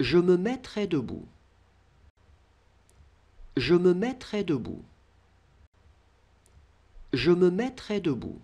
Je me mettrai debout. Je me mettrai debout. Je me mettrai debout.